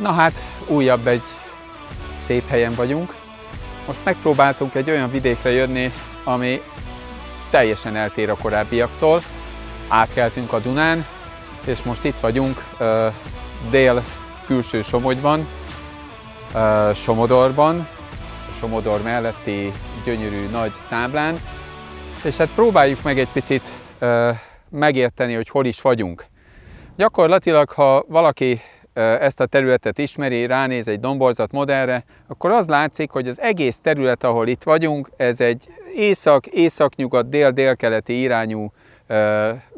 Na hát, újabb egy szép helyen vagyunk. Most megpróbáltunk egy olyan vidékre jönni, ami teljesen eltér a korábbiaktól. Átkeltünk a Dunán, és most itt vagyunk dél külső Somogyban, Somodorban, a Somodor melletti gyönyörű nagy táblán, és hát próbáljuk meg egy picit megérteni, hogy hol is vagyunk. Gyakorlatilag, ha valaki ezt a területet ismeri, ránéz egy domborzat modellre, akkor az látszik, hogy az egész terület, ahol itt vagyunk, ez egy észak, északnyugat, dél-délkeleti irányú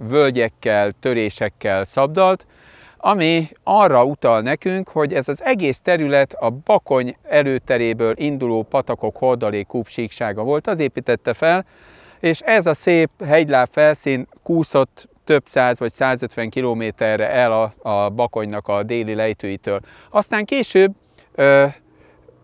völgyekkel, törésekkel szabdalt, ami arra utal nekünk, hogy ez az egész terület a Bakony előteréből induló patakok hordalék síksága volt, az építette fel, és ez a szép hegyláb felszín kúszott több száz vagy 150 kilométerre el a, a Bakonynak a déli lejtőitől. Aztán később ö,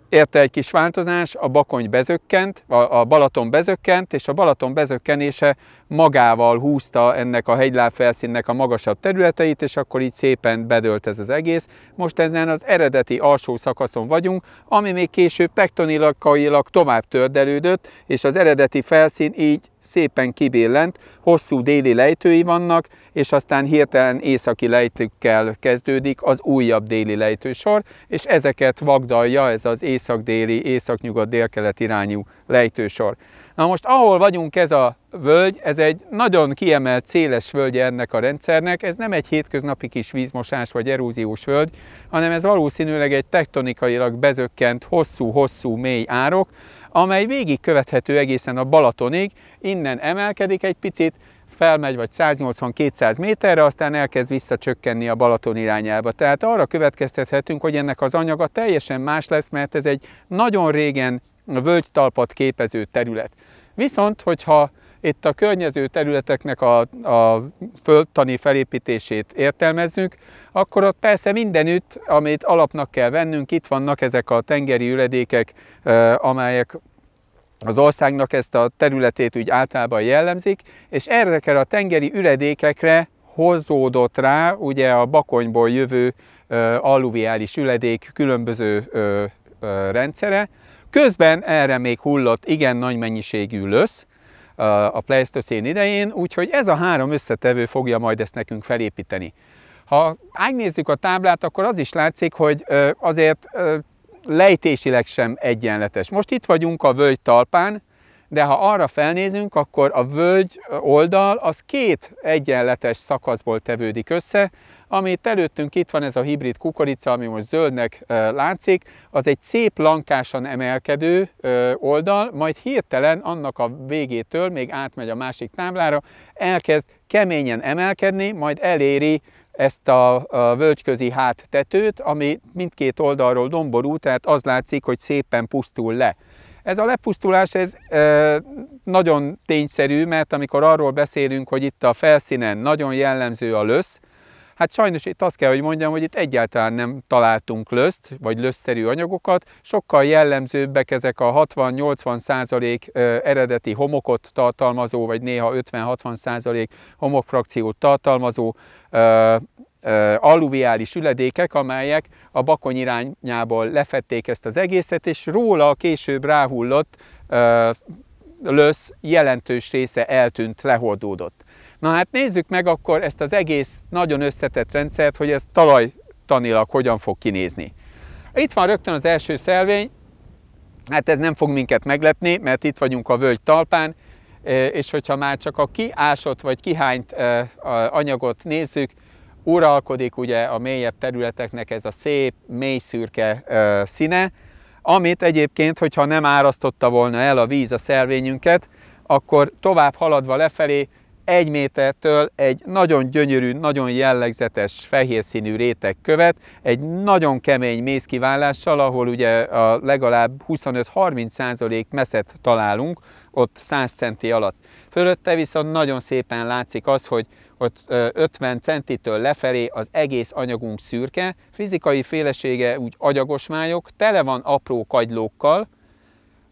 érte egy kis változás, a Bakony bezökkent, a, a Balaton bezökkent, és a Balaton bezökkenése magával húzta ennek a hegyláb felszínnek a magasabb területeit, és akkor így szépen bedölt ez az egész. Most ezen az eredeti alsó szakaszon vagyunk, ami még később tektonikailag tovább tördelődött, és az eredeti felszín így szépen kibillent, hosszú déli lejtői vannak, és aztán hirtelen északi lejtőkkel kezdődik az újabb déli lejtősor, és ezeket vagdalja ez az észak-déli, észak-nyugat-délkelet irányú lejtősor. Na most ahol vagyunk ez a völgy, ez egy nagyon kiemelt széles völgye ennek a rendszernek, ez nem egy hétköznapi kis vízmosás vagy eróziós völgy, hanem ez valószínűleg egy tektonikailag bezökkent, hosszú-hosszú mély árok, amely követhető egészen a Balatonig, innen emelkedik egy picit, felmegy vagy 180-200 méterre, aztán elkezd visszacsökkenni a Balaton irányába. Tehát arra következtethetünk, hogy ennek az anyaga teljesen más lesz, mert ez egy nagyon régen völgytalpat képező terület. Viszont, hogyha itt a környező területeknek a, a földtani felépítését értelmezzük, akkor ott persze mindenütt, amit alapnak kell vennünk, itt vannak ezek a tengeri üledékek, amelyek az országnak ezt a területét úgy általában jellemzik, és erre kell a tengeri üledékekre hozódott rá ugye a bakonyból jövő alluviális üledék különböző rendszere, Közben erre még hullott igen nagy mennyiségű lösz, a Pleistocén idején, úgyhogy ez a három összetevő fogja majd ezt nekünk felépíteni. Ha megnézzük a táblát, akkor az is látszik, hogy azért lejtésileg sem egyenletes. Most itt vagyunk a völgy talpán, de ha arra felnézünk, akkor a völgy oldal az két egyenletes szakaszból tevődik össze, itt előttünk itt van ez a hibrid kukorica, ami most zöldnek látszik, az egy szép lankásan emelkedő oldal, majd hirtelen annak a végétől még átmegy a másik táblára, elkezd keményen emelkedni, majd eléri ezt a, völgyközi völgyközi háttetőt, ami mindkét oldalról domború, tehát az látszik, hogy szépen pusztul le. Ez a lepusztulás ez e, nagyon tényszerű, mert amikor arról beszélünk, hogy itt a felszínen nagyon jellemző a lösz, Hát sajnos itt azt kell, hogy mondjam, hogy itt egyáltalán nem találtunk löszt, vagy löszszerű anyagokat, sokkal jellemzőbbek ezek a 60-80 százalék eredeti homokot tartalmazó, vagy néha 50-60 százalék homokfrakciót tartalmazó alluviális üledékek, amelyek a bakony irányából lefették ezt az egészet, és róla a később ráhullott lösz jelentős része eltűnt, lehordódott. Na hát nézzük meg akkor ezt az egész nagyon összetett rendszert, hogy ez talajtanilag hogyan fog kinézni. Itt van rögtön az első szelvény, hát ez nem fog minket meglepni, mert itt vagyunk a völgy talpán, e, és hogyha már csak a kiásott vagy kihányt e, anyagot nézzük, uralkodik ugye a mélyebb területeknek ez a szép, mély szürke e, színe, amit egyébként, hogyha nem árasztotta volna el a víz a szelvényünket, akkor tovább haladva lefelé egy métertől egy nagyon gyönyörű, nagyon jellegzetes fehér színű réteg követ, egy nagyon kemény mézkiválással, ahol ugye a legalább 25-30% meszet találunk, ott 100 centi alatt. Fölötte viszont nagyon szépen látszik az, hogy ott 50 centitől lefelé az egész anyagunk szürke, fizikai félesége úgy májok, tele van apró kagylókkal,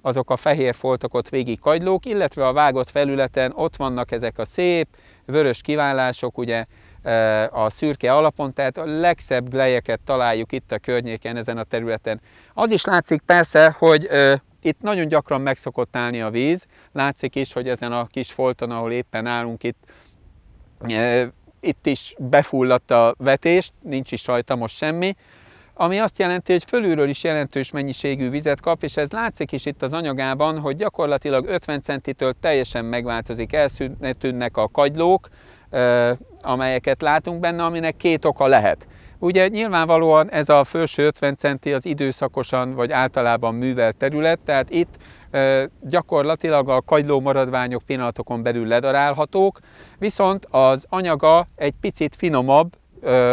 azok a fehér foltok ott végig kagylók, illetve a vágott felületen ott vannak ezek a szép vörös kiválások, ugye e, a szürke alapon, tehát a legszebb glejeket találjuk itt a környéken, ezen a területen. Az is látszik persze, hogy e, itt nagyon gyakran megszokott állni a víz, látszik is, hogy ezen a kis folton, ahol éppen állunk itt, e, itt is befulladt a vetést. nincs is rajta most semmi, ami azt jelenti, hogy fölülről is jelentős mennyiségű vizet kap, és ez látszik is itt az anyagában, hogy gyakorlatilag 50 centitől teljesen megváltozik, elszűnnek a kagylók, amelyeket látunk benne, aminek két oka lehet. Ugye nyilvánvalóan ez a felső 50 centi az időszakosan vagy általában művelt terület, tehát itt gyakorlatilag a kagyló maradványok pillanatokon belül ledarálhatók, viszont az anyaga egy picit finomabb,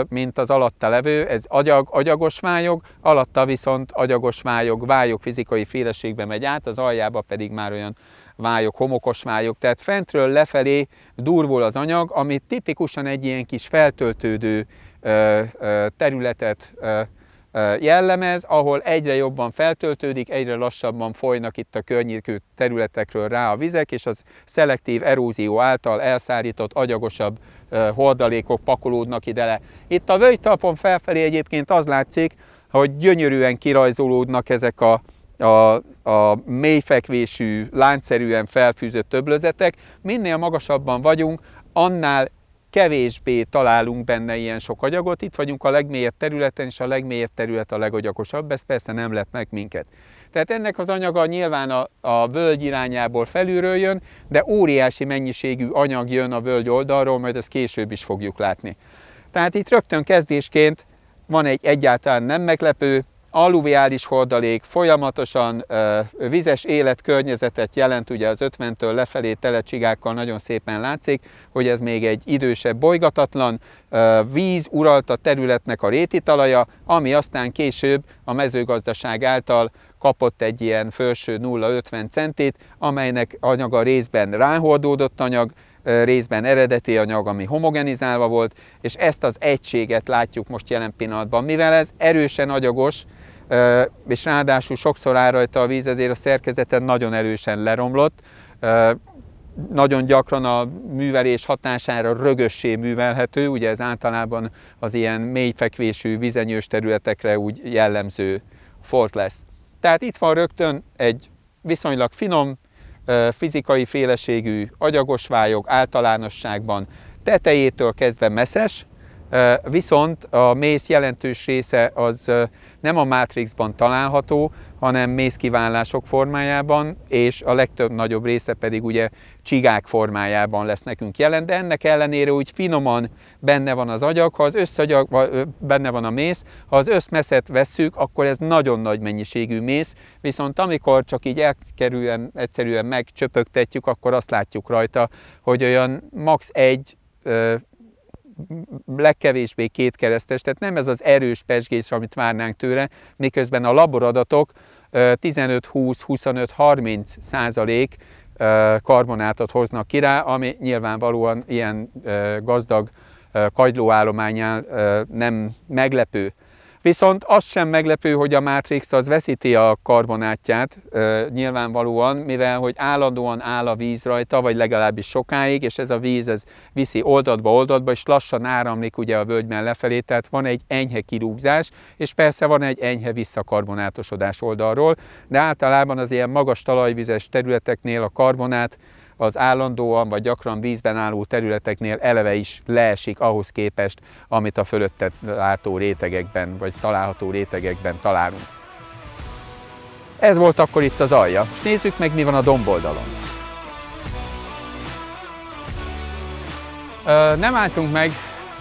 mint az alatta levő, ez agyag, agyagos vályog, alatta viszont agyagos vályog, vályog fizikai féleségbe megy át, az aljába pedig már olyan vályog homokos vályog, tehát fentről lefelé durvul az anyag, ami tipikusan egy ilyen kis feltöltődő területet jellemez, ahol egyre jobban feltöltődik, egyre lassabban folynak itt a környékű területekről rá a vizek, és az szelektív erózió által elszárított agyagosabb hordalékok pakolódnak ide le. Itt a völgytalpon felfelé egyébként az látszik, hogy gyönyörűen kirajzolódnak ezek a, a, a mélyfekvésű, láncszerűen felfűzött töblözetek. Minél magasabban vagyunk, annál kevésbé találunk benne ilyen sok agyagot. Itt vagyunk a legmélyebb területen, és a legmélyebb terület a legagyagosabb, ez persze nem lett meg minket. Tehát ennek az anyaga nyilván a, a völgy irányából felülről jön, de óriási mennyiségű anyag jön a völgy oldalról, majd ezt később is fogjuk látni. Tehát itt rögtön kezdésként van egy egyáltalán nem meglepő, alluviális hordalék folyamatosan ö, vizes életkörnyezetet jelent, ugye az 50-től lefelé tele csigákkal nagyon szépen látszik, hogy ez még egy idősebb bolygatatlan ö, víz uralta területnek a réti talaja, ami aztán később a mezőgazdaság által kapott egy ilyen felső 0,50 centit, amelynek anyaga részben ráhordódott anyag, részben eredeti anyag, ami homogenizálva volt, és ezt az egységet látjuk most jelen pillanatban. Mivel ez erősen agyagos, és ráadásul sokszor áll rajta a víz, ezért a szerkezeten nagyon erősen leromlott. Nagyon gyakran a művelés hatására rögössé művelhető, ugye ez általában az ilyen mélyfekvésű, vizenyős területekre úgy jellemző fort lesz. Tehát itt van rögtön egy viszonylag finom, fizikai féleségű vályog általánosságban, tetejétől kezdve meszes, Viszont a mész jelentős része az nem a Matrixban található, hanem mészkiválások formájában, és a legtöbb nagyobb része pedig ugye csigák formájában lesz nekünk jelen, de ennek ellenére úgy finoman benne van az agyag, ha az összagyag, benne van a mész, ha az összmeszet vesszük, akkor ez nagyon nagy mennyiségű mész, viszont amikor csak így elkerülően, egyszerűen megcsöpögtetjük, akkor azt látjuk rajta, hogy olyan max. egy legkevésbé keresztes, tehát nem ez az erős pesgés, amit várnánk tőle, miközben a laboradatok 15-20-25-30 százalék karbonátot hoznak ki rá, ami nyilvánvalóan ilyen gazdag kagylóállományán nem meglepő. Viszont az sem meglepő, hogy a Matrix az veszíti a karbonátját nyilvánvalóan, mivel hogy állandóan áll a víz rajta, vagy legalábbis sokáig, és ez a víz ez viszi oldatba oldatba, és lassan áramlik ugye a völgyben lefelé, tehát van egy enyhe kirúgzás, és persze van egy enyhe visszakarbonátosodás oldalról, de általában az ilyen magas talajvizes területeknél a karbonát az állandóan vagy gyakran vízben álló területeknél eleve is leesik ahhoz képest, amit a fölötte látó rétegekben vagy található rétegekben találunk. Ez volt akkor itt az alja. Most nézzük meg, mi van a domboldalon. Nem álltunk meg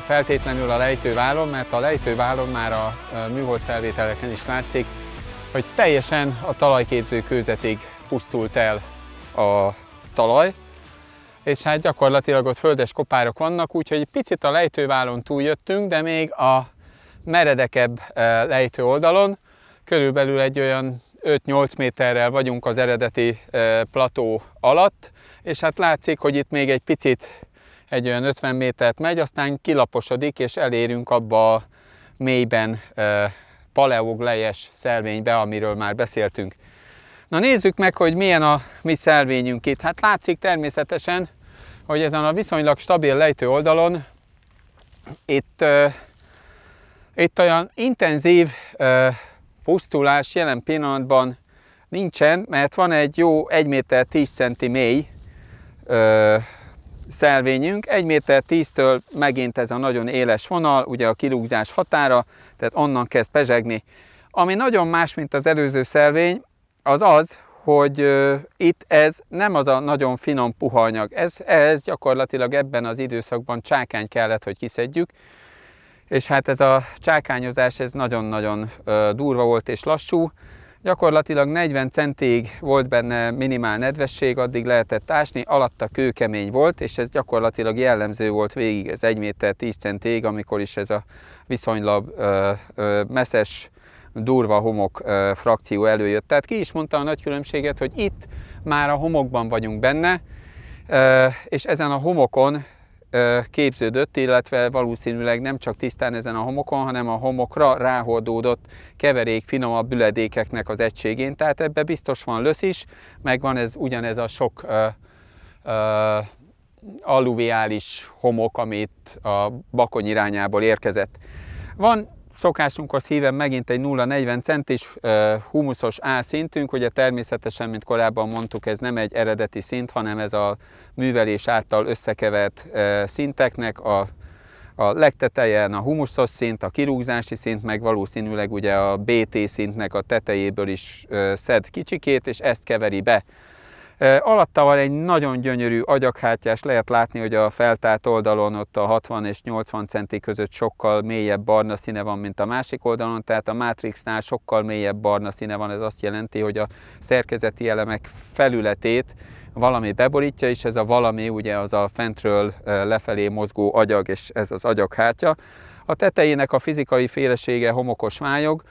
feltétlenül a lejtőválon, mert a lejtőválon már a műhold felvételeken is látszik, hogy teljesen a talajképző kőzetig pusztult el a talaj, és hát gyakorlatilag ott földes kopárok vannak, úgyhogy picit a lejtőválon túljöttünk, de még a meredekebb e, lejtő oldalon körülbelül egy olyan 5-8 méterrel vagyunk az eredeti e, plató alatt, és hát látszik, hogy itt még egy picit egy olyan 50 métert megy, aztán kilaposodik, és elérünk abba a mélyben e, paleoglejes szelvénybe, amiről már beszéltünk. Na nézzük meg, hogy milyen a mi szelvényünk itt. Hát látszik természetesen, hogy ezen a viszonylag stabil lejtő oldalon itt, uh, itt olyan intenzív uh, pusztulás jelen pillanatban nincsen, mert van egy jó 1 méter 10 centi mély uh, szelvényünk. 1 méter 10-től megint ez a nagyon éles vonal, ugye a kilúgzás határa, tehát onnan kezd pezsegni. Ami nagyon más, mint az előző szelvény, az az, hogy itt ez nem az a nagyon finom puha anyag. Ez, ez gyakorlatilag ebben az időszakban csákány kellett, hogy kiszedjük, és hát ez a csákányozás ez nagyon-nagyon durva volt és lassú. Gyakorlatilag 40 centig volt benne minimál nedvesség, addig lehetett ásni, alatta kőkemény volt, és ez gyakorlatilag jellemző volt végig, ez 1 méter 10 centig, amikor is ez a viszonylag ö, ö, meszes durva homok frakció előjött. Tehát ki is mondta a nagy különbséget, hogy itt már a homokban vagyunk benne, és ezen a homokon képződött, illetve valószínűleg nem csak tisztán ezen a homokon, hanem a homokra ráholdódott keverék finomabb büledékeknek az egységén. Tehát ebbe biztos van lösz is, meg van ez ugyanez a sok ö, ö, alluviális homok, amit a bakony irányából érkezett. Van Szokásunkhoz híven megint egy 0,40 centis humuszos A szintünk, ugye természetesen, mint korábban mondtuk, ez nem egy eredeti szint, hanem ez a művelés által összekevert szinteknek a a legtetején a humuszos szint, a kirúgzási szint, meg valószínűleg ugye a BT szintnek a tetejéből is szed kicsikét, és ezt keveri be Alatta van egy nagyon gyönyörű agyaghártyás, lehet látni, hogy a feltárt oldalon ott a 60 és 80 centi között sokkal mélyebb barna színe van, mint a másik oldalon, tehát a Matrixnál sokkal mélyebb barna színe van, ez azt jelenti, hogy a szerkezeti elemek felületét valami beborítja, és ez a valami ugye az a fentről lefelé mozgó agyag, és ez az agyaghártya. A tetejének a fizikai félesége homokos májog,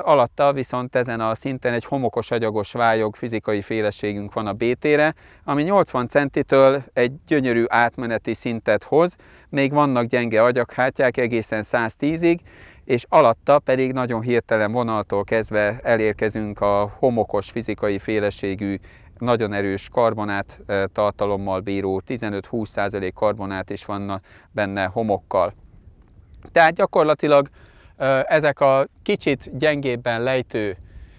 Alatta viszont ezen a szinten egy homokos agyagos vályog fizikai féleségünk van a BT-re, ami 80 centitől egy gyönyörű átmeneti szintet hoz, még vannak gyenge agyaghátják egészen 110-ig, és alatta pedig nagyon hirtelen vonaltól kezdve elérkezünk a homokos fizikai féleségű nagyon erős karbonát tartalommal bíró, 15-20% karbonát is van benne homokkal. Tehát gyakorlatilag ezek a kicsit gyengébben lejtő,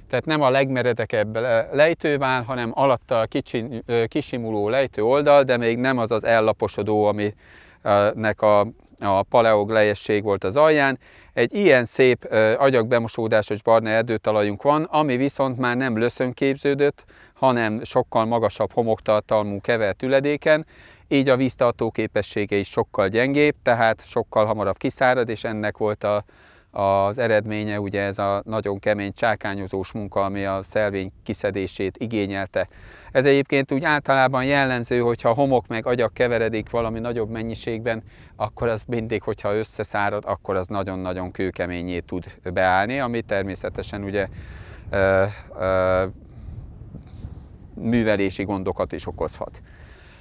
tehát nem a legmeredekebb lejtővál, hanem alatta a kicsi, kisimuló lejtő oldal, de még nem az az ellaposodó, aminek a, a lejesség volt az alján. Egy ilyen szép agyagbemosódásos barna erdőtalajunk van, ami viszont már nem löszönképződött, hanem sokkal magasabb homoktartalmú kevert üledéken, így a víztartó képessége is sokkal gyengébb, tehát sokkal hamarabb kiszárad, és ennek volt a, az eredménye ugye ez a nagyon kemény csákányozós munka, ami a szelvény kiszedését igényelte. Ez egyébként úgy általában jellemző, hogyha homok meg agyak keveredik valami nagyobb mennyiségben, akkor az mindig, hogyha összeszárad, akkor az nagyon-nagyon kőkeményé tud beállni, ami természetesen ugye ö, ö, művelési gondokat is okozhat.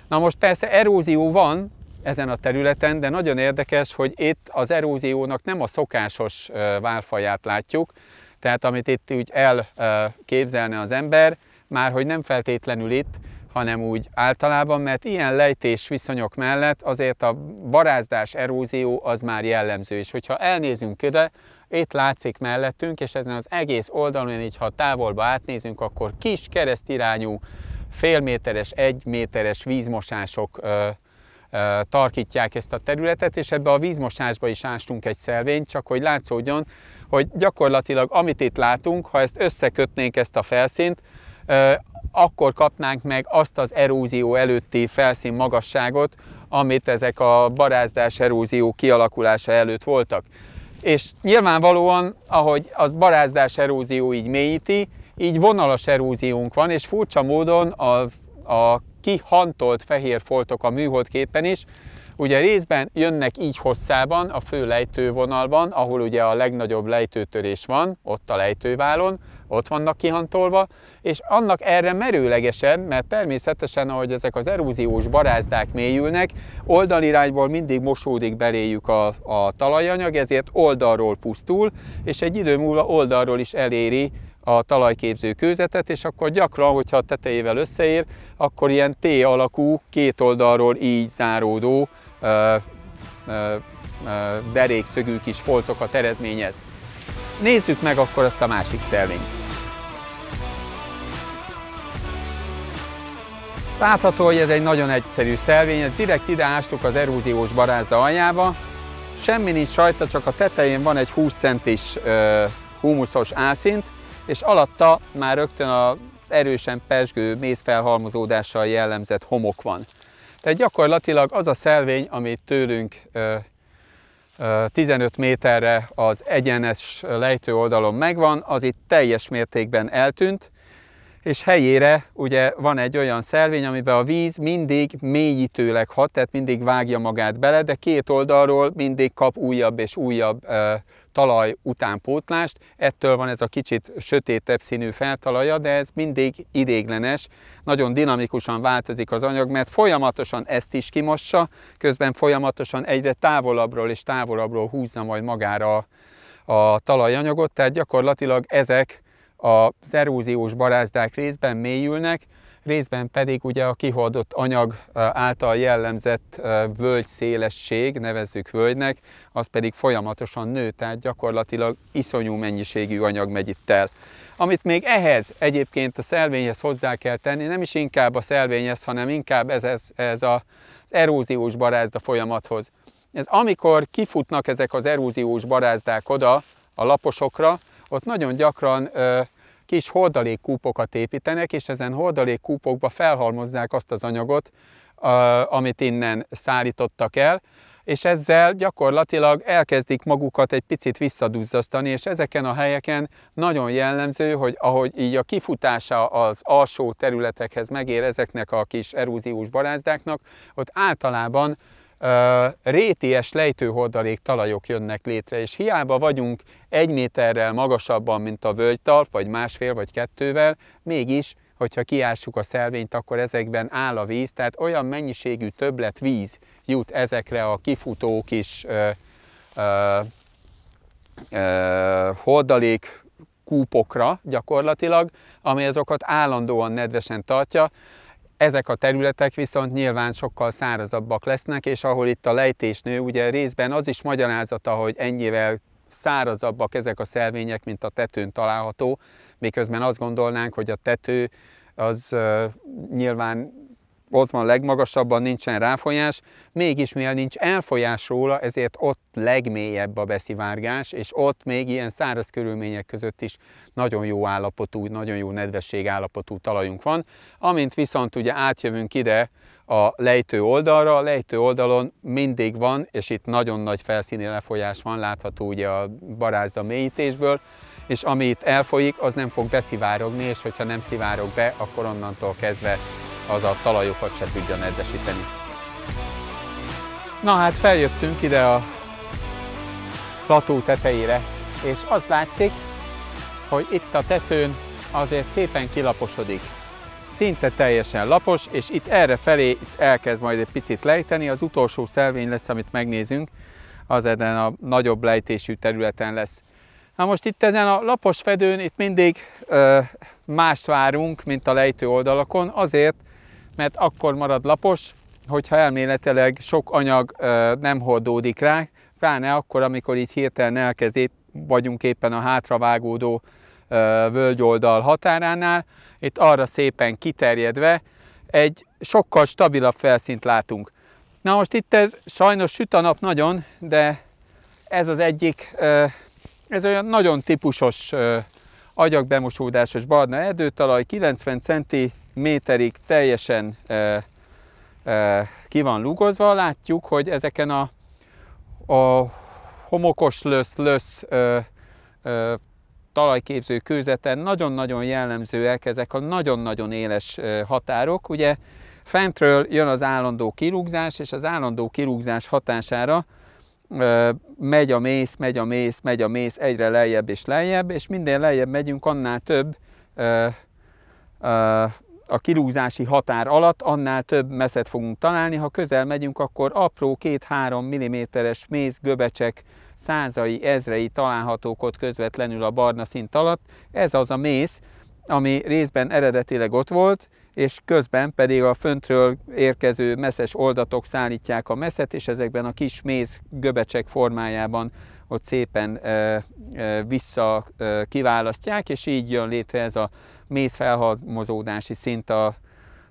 Na most persze erózió van, ezen a területen, de nagyon érdekes, hogy itt az eróziónak nem a szokásos válfaját látjuk, tehát amit itt úgy elképzelne az ember, már hogy nem feltétlenül itt, hanem úgy általában, mert ilyen lejtés viszonyok mellett azért a barázdás erózió az már jellemző, és hogyha elnézünk ide, itt látszik mellettünk, és ezen az egész oldalon, így ha távolba átnézünk, akkor kis keresztirányú, félméteres, egyméteres vízmosások tarkítják ezt a területet, és ebbe a vízmosásba is ástunk egy szelvényt, csak hogy látszódjon, hogy gyakorlatilag amit itt látunk, ha ezt összekötnénk ezt a felszínt, akkor kapnánk meg azt az erózió előtti felszín magasságot, amit ezek a barázdás erózió kialakulása előtt voltak. És nyilvánvalóan, ahogy az barázdás erózió így mélyíti, így vonalas eróziónk van, és furcsa módon a, a kihantolt fehér foltok a műholdképen is, Ugye részben jönnek így hosszában, a fő lejtővonalban, ahol ugye a legnagyobb lejtőtörés van, ott a lejtőválon, ott vannak kihantolva, és annak erre merőlegesen, mert természetesen, ahogy ezek az eróziós barázdák mélyülnek, oldalirányból mindig mosódik beléjük a, a talajanyag, ezért oldalról pusztul, és egy idő múlva oldalról is eléri a talajképző kőzetet, és akkor gyakran, hogyha a tetejével összeér, akkor ilyen T alakú, két oldalról így záródó ö, ö, ö, derékszögű kis foltokat eredményez. Nézzük meg akkor azt a másik szelvényt. Látható, hogy ez egy nagyon egyszerű szelvény, ezt direkt ástuk az eróziós barázda aljába. Semmi nincs rajta, csak a tetején van egy 20 centis humuszos ászint, és alatta már rögtön az erősen pesgő, mézfelhalmozódással jellemzett homok van. Tehát gyakorlatilag az a szelvény, amit tőlünk 15 méterre az egyenes lejtő oldalon megvan, az itt teljes mértékben eltűnt, és helyére ugye van egy olyan szelvény, amiben a víz mindig mélyítőleg hat, tehát mindig vágja magát bele, de két oldalról mindig kap újabb és újabb e, talaj utánpótlást. Ettől van ez a kicsit sötétebb színű feltalaja, de ez mindig idéglenes, nagyon dinamikusan változik az anyag, mert folyamatosan ezt is kimossa, közben folyamatosan egyre távolabbról és távolabbról húzza majd magára a, a talajanyagot, tehát gyakorlatilag ezek az eróziós barázdák részben mélyülnek, részben pedig ugye a kiholdott anyag által jellemzett völgyszélesség, nevezzük völgynek, az pedig folyamatosan nő, tehát gyakorlatilag iszonyú mennyiségű anyag megy itt el. Amit még ehhez egyébként a szelvényhez hozzá kell tenni, nem is inkább a szelvényhez, hanem inkább ez, ez, ez a, az eróziós barázda folyamathoz. Ez amikor kifutnak ezek az eróziós barázdák oda a laposokra, ott nagyon gyakran ö, kis hordalékkúpokat építenek, és ezen hordalékkúpokba felhalmozzák azt az anyagot, ö, amit innen szállítottak el, és ezzel gyakorlatilag elkezdik magukat egy picit visszaduzzasztani, és ezeken a helyeken nagyon jellemző, hogy ahogy így a kifutása az alsó területekhez megér ezeknek a kis eróziós barázdáknak, ott általában réties lejtőholdalék talajok jönnek létre, és hiába vagyunk egy méterrel magasabban, mint a völgytalp, vagy másfél, vagy kettővel, mégis hogyha kiássuk a szelvényt, akkor ezekben áll a víz, tehát olyan mennyiségű többlet víz jut ezekre a kifutó kis ö, ö, ö, holdalék kúpokra gyakorlatilag, amely azokat állandóan nedvesen tartja, ezek a területek viszont nyilván sokkal szárazabbak lesznek, és ahol itt a lejtésnő, ugye részben az is magyarázata, hogy ennyivel szárazabbak ezek a szelvények, mint a tetőn található, miközben azt gondolnánk, hogy a tető az uh, nyilván ott van legmagasabban, nincsen ráfolyás, mégis mivel nincs elfolyás róla, ezért ott legmélyebb a beszivárgás, és ott még ilyen száraz körülmények között is nagyon jó állapotú, nagyon jó nedvesség állapotú talajunk van. Amint viszont ugye átjövünk ide a lejtő oldalra, a lejtő oldalon mindig van, és itt nagyon nagy felszíni lefolyás van, látható ugye a barázda mélyítésből, és ami itt elfolyik, az nem fog beszivárogni, és hogyha nem szivárog be, akkor onnantól kezdve az a talajokat se tudja nedvesíteni. Na hát feljöttünk ide a plató tetejére, és az látszik, hogy itt a tetőn azért szépen kilaposodik. Szinte teljesen lapos, és itt erre felé itt elkezd majd egy picit lejteni, az utolsó szelvény lesz, amit megnézünk, az ezen a nagyobb lejtésű területen lesz. Na most itt ezen a lapos fedőn itt mindig ö, mást várunk, mint a lejtő oldalakon, azért, mert akkor marad lapos, hogyha elméletileg sok anyag nem hordódik rá, pláne akkor, amikor így hirtelen elkezd épp, vagyunk éppen a hátravágódó völgyoldal határánál, itt arra szépen kiterjedve egy sokkal stabilabb felszínt látunk. Na most itt ez sajnos süt a nap nagyon, de ez az egyik, ez olyan nagyon típusos agyagbemosódásos barna erdőtalaj, 90 centi, méterig teljesen e, e, ki van lúgozva. Látjuk, hogy ezeken a, a homokos lösz, lösz e, e, talajképző kőzeten nagyon-nagyon jellemzőek ezek a nagyon-nagyon éles határok. Ugye fentről jön az állandó kirúgzás, és az állandó kirúgzás hatására megy a mész, megy a mész, megy a mész, egyre lejjebb és lejjebb, és minden lejjebb megyünk, annál több e, a kirúzási határ alatt, annál több meszet fogunk találni. Ha közel megyünk, akkor apró 2-3 mm-es méz, göbecsek, százai, ezrei találhatók ott közvetlenül a barna szint alatt. Ez az a mész, ami részben eredetileg ott volt, és közben pedig a föntről érkező meszes oldatok szállítják a meszet, és ezekben a kis méz göbecsek formájában ott szépen vissza kiválasztják, és így jön létre ez a méz felhalmozódási szint a,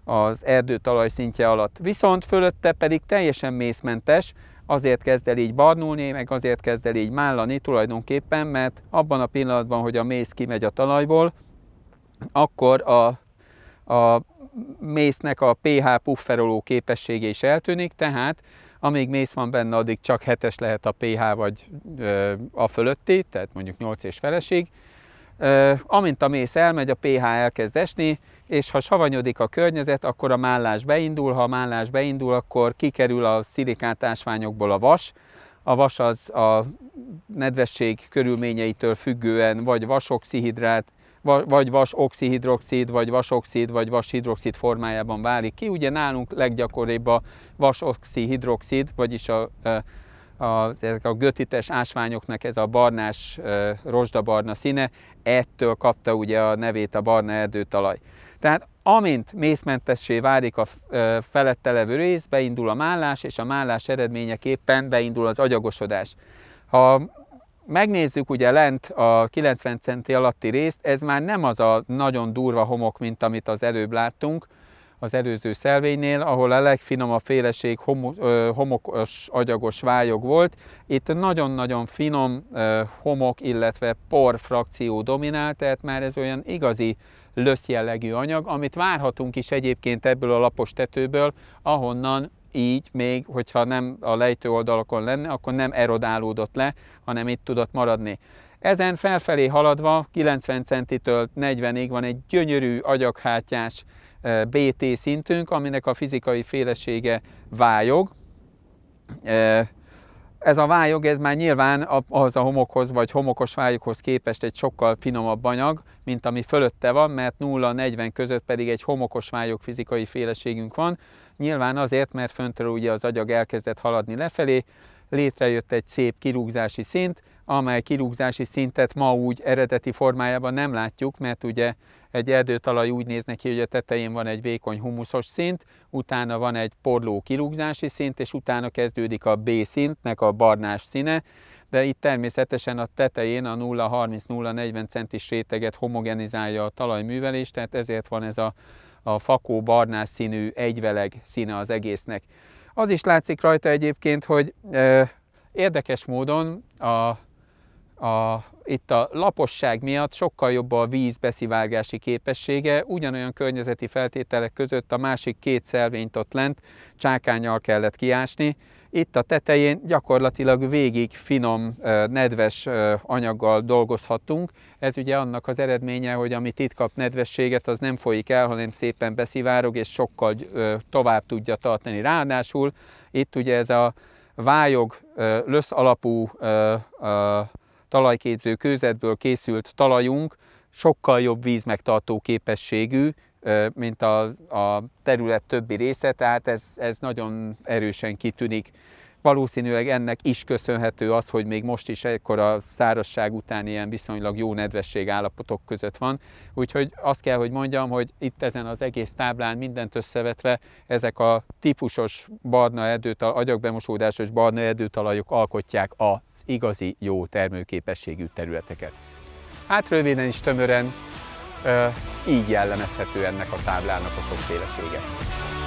az erdő talajszintje alatt. Viszont fölötte pedig teljesen mészmentes, azért kezd el így barnulni, meg azért kezd el így mállani tulajdonképpen, mert abban a pillanatban, hogy a méz kimegy a talajból, akkor a, a méznek a pH pufferoló képessége is eltűnik, tehát amíg mész van benne, addig csak hetes lehet a pH vagy ö, a fölötti, tehát mondjuk 8 és feleség. Ö, amint a mész elmegy, a pH elkezd esni, és ha savanyodik a környezet, akkor a mállás beindul, ha a mállás beindul, akkor kikerül a szilikát ásványokból a vas, a vas az a nedvesség körülményeitől függően vagy vasoxihidrát, vagy vas oxihidroxid, vagy vasoxid, vagy vashidroxid formájában válik ki. Ugye nálunk leggyakoribb a vasoxihidroxid, vagyis a, a, a, ezek a götites ásványoknak ez a barnás, rozsdabarna színe, ettől kapta ugye a nevét a barna erdőtalaj. Tehát amint mészmentessé válik a felette levő rész, beindul a mállás, és a mállás eredményeképpen beindul az agyagosodás. Ha megnézzük ugye lent a 90 centi alatti részt, ez már nem az a nagyon durva homok, mint amit az előbb láttunk, az előző szelvénynél, ahol a legfinomabb féleség homo, ö, homokos, agyagos vályog volt. Itt nagyon-nagyon finom ö, homok, illetve por frakció dominált, tehát már ez olyan igazi lösz jellegű anyag, amit várhatunk is egyébként ebből a lapos tetőből, ahonnan így még, hogyha nem a lejtő oldalakon lenne, akkor nem erodálódott le, hanem itt tudott maradni. Ezen felfelé haladva 90 centitől 40-ig van egy gyönyörű agyaghártyás BT szintünk, aminek a fizikai félesége vályog. Ez a vályog, ez már nyilván az a homokhoz vagy homokos vályoghoz képest egy sokkal finomabb anyag, mint ami fölötte van, mert 0-40 között pedig egy homokos vályog fizikai féleségünk van, Nyilván azért, mert föntről ugye az agyag elkezdett haladni lefelé, létrejött egy szép kirúgzási szint, amely kirúgzási szintet ma úgy eredeti formájában nem látjuk, mert ugye egy erdőtalaj úgy néz neki, hogy a tetején van egy vékony humuszos szint, utána van egy porló kirúgzási szint, és utána kezdődik a B szintnek a barnás színe, de itt természetesen a tetején a 0-30-0-40 centis réteget homogenizálja a talajművelés, tehát ezért van ez a a fakó barnás színű egyveleg színe az egésznek. Az is látszik rajta egyébként, hogy ö, érdekes módon a a, itt a laposság miatt sokkal jobb a víz beszivárgási képessége, ugyanolyan környezeti feltételek között a másik két szelvényt ott lent csákányal kellett kiásni, itt a tetején gyakorlatilag végig finom, nedves anyaggal dolgozhatunk. Ez ugye annak az eredménye, hogy amit itt kap nedvességet, az nem folyik el, hanem szépen beszivárog, és sokkal tovább tudja tartani. Ráadásul itt ugye ez a vályog, lösz alapú talajképző kőzetből készült talajunk, sokkal jobb vízmegtartó képességű, mint a, a terület többi része, tehát ez, ez nagyon erősen kitűnik. Valószínűleg ennek is köszönhető az, hogy még most is ekkora szárazság után ilyen viszonylag jó nedvesség állapotok között van. Úgyhogy azt kell, hogy mondjam, hogy itt ezen az egész táblán mindent összevetve ezek a típusos barna erdőtal, agyagbemosódásos barna erdőtalajok alkotják az igazi jó termőképességű területeket. Hát röviden is tömören így jellemezhető ennek a táblának a sokfélesége.